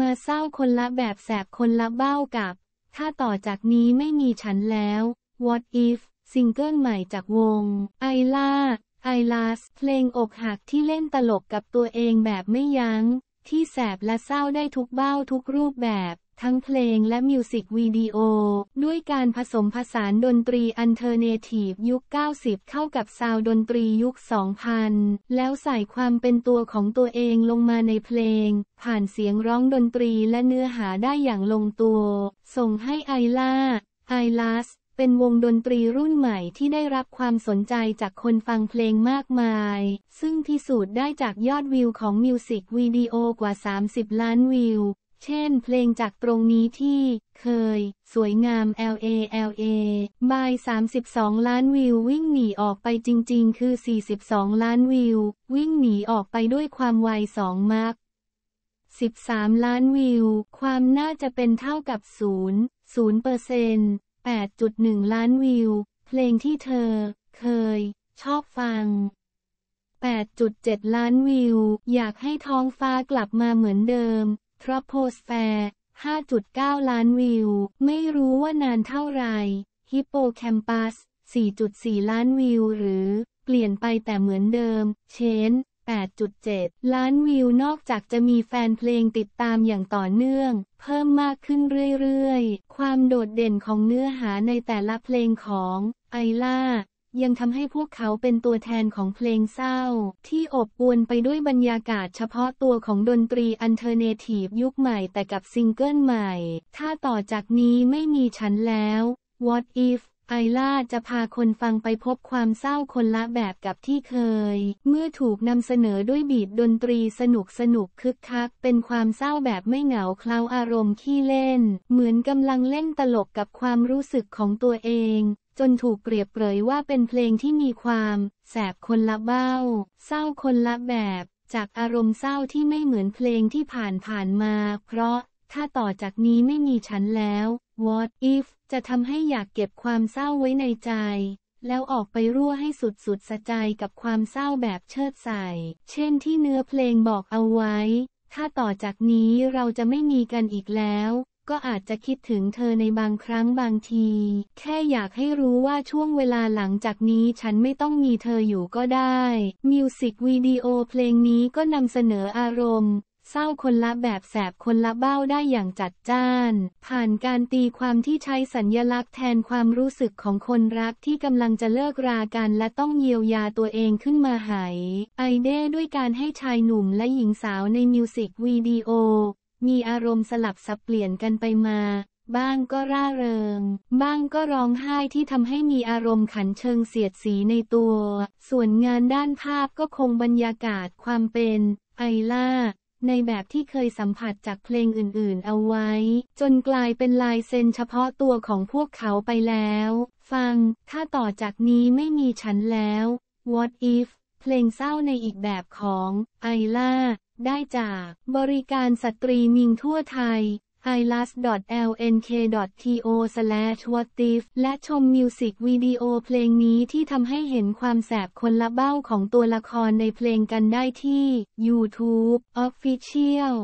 มาเศร้าคนละแบบแสบคนละเบ้ากับ ถ้าต่อจากนี้ไม่มีฉันแล้ว What if ซิงเกิลใหม่จากวงไอลาไอลาสเพลงอกหักที่เล่นตลกกับตัวเองแบบไม่ยัง้ง ที่แสบและเศร้าได้ทุกเบ้าทุกรูปแบบทั้งเพลงและมิวสิกวิดีโอด้วยการผสมผสานดนตรีอันเทอร์เนทีฟยุค 90 เข้ากับซาวดนตรียุค 2000 แล้วใส่ความเป็นตัวของตัวเองลงมาในเพลง ผ่านเสียงร้องดนตรีและเนื้อหาได้อย่างลงตัว ส่งให้ไอล่าไอลัสเป็นวงดนตรีรุ่นใหม่ที่ได้รับความสนใจจากคนฟังเพลงมากมาย ซึ่งพิสูจน์ได้จากยอดวิวของมิวสิกวิดีโอกว่า 30 ล้านวิวเช่นเพลงจากตรงนี้ที่ เคย สวยงาม LA LA บาย 32 ล้านวิว วิ่งหนีออกไปจริงๆ คือ 42 ล้านวิว วิ่งหนีออกไปด้วยความไวสองมัก 13 ล้านวิว ความน่าจะเป็นเท่ากับ 0 0เปอร์เซนต์8.1 ล้านวิว เพลงที่เธอ เคย ชอบฟัง 8.7 ล้านวิว อยากให้ท้องฟ้ากลับมาเหมือนเดิมทรโพสแฟร์5.9 ล้านวิว ไม่รู้ว่านานเท่าไหร่ฮิปโปแคมปัส4.4 ล้านวิว หรือ เปลี่ยนไปแต่เหมือนเดิม เชน8.7 ล้านวิวนอกจากจะมีแฟนเพลงติดตามอย่างต่อเนื่องเพิ่มมากขึ้นเรื่อย ๆ ความโดดเด่นของเนื้อหาในแต่ละเพลงของไอล่ายังทำให้พวกเขาเป็นตัวแทนของเพลงเศร้า ที่อบอวลไปด้วยบรรยากาศเฉพาะตัวของดนตรี อันเทอร์เนทีฟยุคใหม่แต่กับซิงเกิลใหม่ ถ้าต่อจากนี้ไม่มีฉันแล้ว What if ไอล่าจะพาคนฟังไปพบความเศร้าคนละแบบกับที่เคย เมื่อถูกนำเสนอด้วยบีดดนตรีสนุกสนุกคึกคัก เป็นความเศร้าแบบไม่เหงาเคล้าอารมณ์ขี้เล่น เหมือนกำลังเล่นตลกกับความรู้สึกของตัวเองจนถูกเปรียบเปรยว่าเป็นเพลงที่มีความ แสบคนละเบ้า เศร้าคนละแบบ จากอารมณ์เศร้าที่ไม่เหมือนเพลงที่ผ่านผ่านมา เพราะ ถ้าต่อจากนี้ไม่มีฉันแล้ว What if จะทำให้อยากเก็บความเศร้าไว้ในใจ แล้วออกไปรั่วให้สุดสุดสะใจกับความเศร้าแบบเชิดใส่เช่นที่เนื้อเพลงบอกเอาไว้ ถ้าต่อจากนี้เราจะไม่มีกันอีกแล้วก็อาจจะคิดถึงเธอในบางครั้งบางที แค่อยากให้รู้ว่าช่วงเวลาหลังจากนี้ฉันไม่ต้องมีเธออยู่ก็ได้มิวสิกวิดีโอเพลงนี้ก็นำเสนออารมณ์ เศร้าคนละแบบแสบคนละเบ้าได้อย่างจัดจ้าน ผ่านการตีความที่ใช้สัญญลักษณ์แทนความรู้สึกของคนรักที่กำลังจะเลิกรากัน และต้องเยียวยาตัวเองขึ้นมาหายไอเด้ด้วยการให้ชายหนุ่มและหญิงสาวในมิวสิกวิดีโอมีอารมณ์สลับสับเปลี่ยนกันไปมา บ้างก็ร่าเริง บ้างก็ร้องไห้ที่ทำให้มีอารมณ์ขันเชิงเสียดสีในตัว ส่วนงานด้านภาพก็คงบรรยากาศความเป็น ไอล่าในแบบที่เคยสัมผัสจากเพลงอื่นๆ เอาไว้ จนกลายเป็นลายเซ็นเฉพาะตัวของพวกเขาไปแล้ว ฟัง ถ้าต่อจากนี้ไม่มีฉันแล้ว What if เพลงเศร้าในอีกแบบของไอล่าได้จากบริการสตรีมิงทั่วไทย i l a s l n k t o w a t i f และชมมิวสิกวิดีโอเพลงนี้ที่ทำให้เห็นความแสบคนละเบ้าของตัวละครในเพลงกันได้ที่ YouTube Official